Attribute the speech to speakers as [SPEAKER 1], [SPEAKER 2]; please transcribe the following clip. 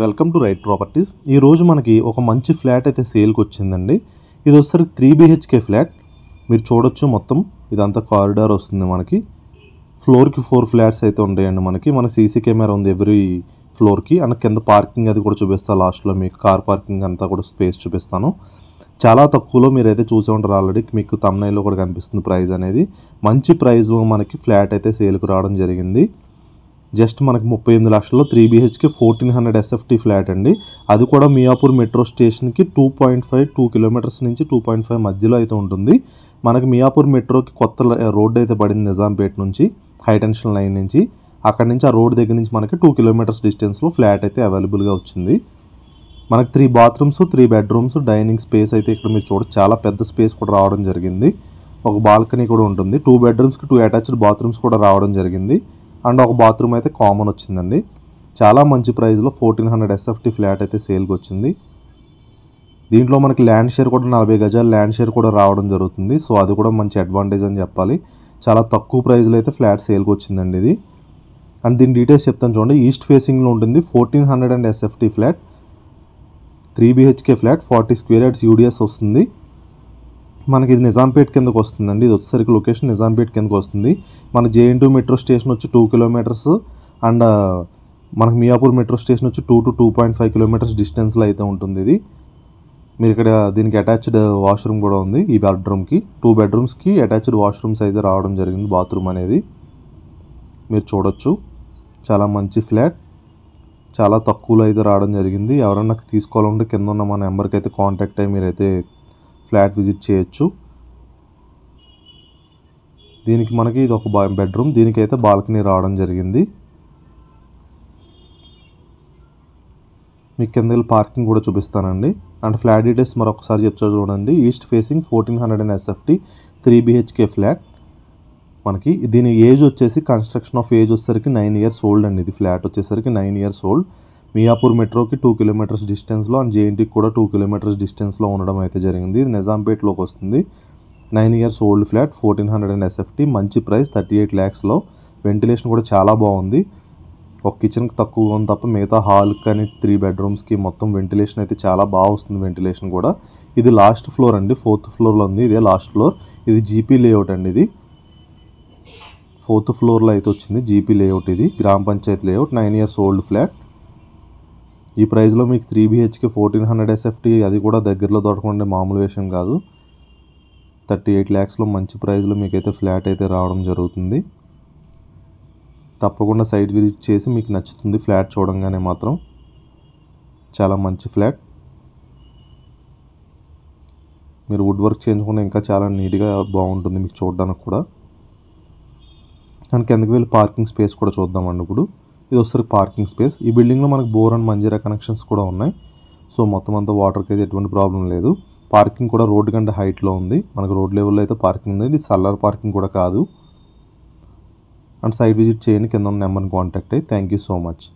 [SPEAKER 1] welcome to right properties ఈరోజు మనకి ఒక మంచి ఫ్లాట్ అయితే సేల్కి వచ్చిందండి ఇది వచ్చేసరికి త్రీ బీహెచ్కే ఫ్లాట్ మీరు చూడొచ్చు మొత్తం ఇదంతా కారిడార్ వస్తుంది మనకి ఫ్లోర్కి ఫోర్ ఫ్లాట్స్ అయితే ఉంటాయండి మనకి మన సీసీ కెమెరా ఉంది ఎవ్రీ ఫ్లోర్కి అండ్ కింద పార్కింగ్ అది కూడా చూపిస్తాను లాస్ట్లో మీకు కార్ పార్కింగ్ అంతా కూడా స్పేస్ చూపిస్తాను చాలా తక్కువలో మీరైతే చూసే ఉంటారు ఆల్రెడీ మీకు తమ్నైలో కూడా కనిపిస్తుంది ప్రైజ్ అనేది మంచి ప్రైస్ మనకి ఫ్లాట్ అయితే సేల్కి రావడం జరిగింది జస్ట్ మనకు ముప్పై ఎనిమిది లక్షల్లో three BHK fourteen hundred SFT flat అండి అది కూడా మియాపూర్ మెట్రో స్టేషన్కి two point five two kilometres నుంచి టూ పాయింట్ ఫైవ్ మధ్యలో అయితే ఉంటుంది మనకి మియాపూర్ మెట్రోకి కొత్త రోడ్డు అయితే పడింది నిజాంపేట నుంచి హైటెన్షన్ లైన్ నుంచి అక్కడ నుంచి ఆ రోడ్ దగ్గర నుంచి మనకి టూ కిలోమీటర్స్ డిస్టెన్స్లో ఫ్లాట్ అయితే అవైలబుల్గా వచ్చింది మనకి three bathrooms three bedrooms dining space అయితే ఇక్కడ మీరు చూడ చాలా పెద్ద స్పేస్ కూడా రావడం జరిగింది ఒక బాల్కనీ కూడా ఉంటుంది టూ బెడ్రూమ్స్కి టూ అటాచ్డ్ బాత్రూమ్స్ కూడా రావడం జరిగింది అండ్ ఒక బాత్రూమ్ అయితే కామన్ వచ్చిందండి చాలా మంచి ప్రైస్లో ఫోర్టీన్ హండ్రెడ్ ఎస్ఎఫ్టీ ఫ్లాట్ అయితే సేల్కి వచ్చింది దీంట్లో మనకి ల్యాండ్ షేర్ కూడా నలభై గజాల ల్యాండ్ షేర్ కూడా రావడం జరుగుతుంది సో అది కూడా మంచి అడ్వాంటేజ్ అని చెప్పాలి చాలా తక్కువ ప్రైస్లో అయితే ఫ్లాట్ సేల్కి వచ్చిందండి ఇది అండ్ దీని డీటెయిల్స్ చెప్తాను చూడండి ఈస్ట్ ఫేసింగ్లో ఉంటుంది fourteen hundred and SFT flat three BHK flat forty square yards UDS వస్తుంది మనకి ఇది నిజాంపేట్ కిందకు వస్తుందండి ఇది వచ్చేసరికి లొకేషన్ నిజాంపేట్ కిందకు వస్తుంది మన జేఎన్ టూ మెట్రో స్టేషన్ వచ్చి టూ కిలోమీటర్స్ అండ్ మనకు మియాపూర్ మెట్రో స్టేషన్ వచ్చి two to two point five kilometres డిస్టెన్స్లో అయితే ఉంటుంది ఇది మీరు ఇక్కడ దీనికి అటాచ్డ్ వాష్రూమ్ కూడా ఉంది ఈ బెడ్రూమ్కి టూ బెడ్రూమ్స్కి అటాచ్డ్ వాష్రూమ్స్ అయితే రావడం జరిగింది బాత్రూమ్ అనేది మీరు చూడొచ్చు చాలా మంచి ఫ్లాట్ చాలా తక్కువలో అయితే రావడం జరిగింది ఎవరన్నా తీసుకోవాలంటే కింద ఉన్న మా నెంబర్కి అయితే కాంటాక్ట్ అయ్యి మీరైతే ఫ్లాట్ విజిట్ చేయొచ్చు దీనికి మనకి ఇది ఒక బెడ్రూమ్ దీనికైతే బాల్కనీ రావడం జరిగింది మీకు కింద పార్కింగ్ కూడా చూపిస్తానండి అండ్ ఫ్లాట్ డీటెయిల్స్ మరొకసారి చెప్తా చూడండి east facing fourteen hundred and SFT three BHK flat మనకి దీని ఏజ్ వచ్చేసి కన్స్ట్రక్షన్ ఆఫ్ ఏజ్ వచ్చేసరికి నైన్ ఇయర్స్ ఓల్డ్ అండి ఇది ఫ్లాట్ వచ్చేసరికి నైన్ ఇయర్స్ ఓల్డ్ మియాపూర్ మెట్రోకి టూ కిలోమీటర్స్ డిస్టెన్స్లో అండ్ జేఎన్టీకి కూడా టూ కిలోమీటర్స్ డిస్టెన్స్లో ఉండడం అయితే జరిగింది ఇది నిజాంపేట్లోకి వస్తుంది nine years old flat fourteen hundred and SFT మంచి ప్రైస్ థర్టీ ఎయిట్ ల్యాక్స్లో వెంటిలేషన్ కూడా చాలా బాగుంది ఒక కిచెన్కి తక్కువగా ఉంది తప్ప మిగతా హాల్ కానీ త్రీ బెడ్రూమ్స్కి మొత్తం వెంటిలేషన్ అయితే చాలా బాగా వస్తుంది వెంటిలేషన్ కూడా ఇది లాస్ట్ ఫ్లోర్ అండి ఫోర్త్ ఫ్లోర్లో ఉంది ఇదే లాస్ట్ ఫ్లోర్ ఇది జీపీ లేఅవుట్ అండి ఇది ఫోర్త్ ఫ్లోర్లో అయితే వచ్చింది జీపీ లేఅవుట్ ఇది గ్రామ panchayat layout nine years old flat ఈ ప్రైస్లో మీకు three BHK fourteen hundred SFT అది కూడా దగ్గరలో దొరకకుండా మామూలు విషయం కాదు థర్టీ ఎయిట్ ల్యాక్స్లో మంచి ప్రైస్లో మీకైతే ఫ్లాట్ అయితే రావడం జరుగుతుంది తప్పకుండా సైట్ విజిట్ చేసి మీకు నచ్చుతుంది ఫ్లాట్ చూడంగానే మాత్రం చాలా మంచి ఫ్లాట్ మీరు వుడ్ వర్క్ చేయించుకుంటే ఇంకా చాలా నీట్గా బాగుంటుంది మీకు చూడడానికి కూడా దానికి ఎందుకు వెళ్ళి పార్కింగ్ స్పేస్ కూడా చూద్దామండి ఇప్పుడు ఇది వస్తారు పార్కింగ్ స్పేస్ ఈ బిల్డింగ్లో మనకు బోర్ అండ్ మంజీరా కనెక్షన్స్ కూడా ఉన్నాయి సో మొత్తం అంతా వాటర్కి అయితే ఎటువంటి ప్రాబ్లం లేదు పార్కింగ్ కూడా రోడ్డు కంటే హైట్లో ఉంది మనకు రోడ్ లెవెల్లో అయితే పార్కింగ్ ఉంది ఇది సల్లర్ పార్కింగ్ కూడా కాదు అండ్ సైట్ విజిట్ చేయండి కింద ఉన్న నెంబర్ని కాంటాక్ట్ అయ్యి థ్యాంక్ యూ సో మచ్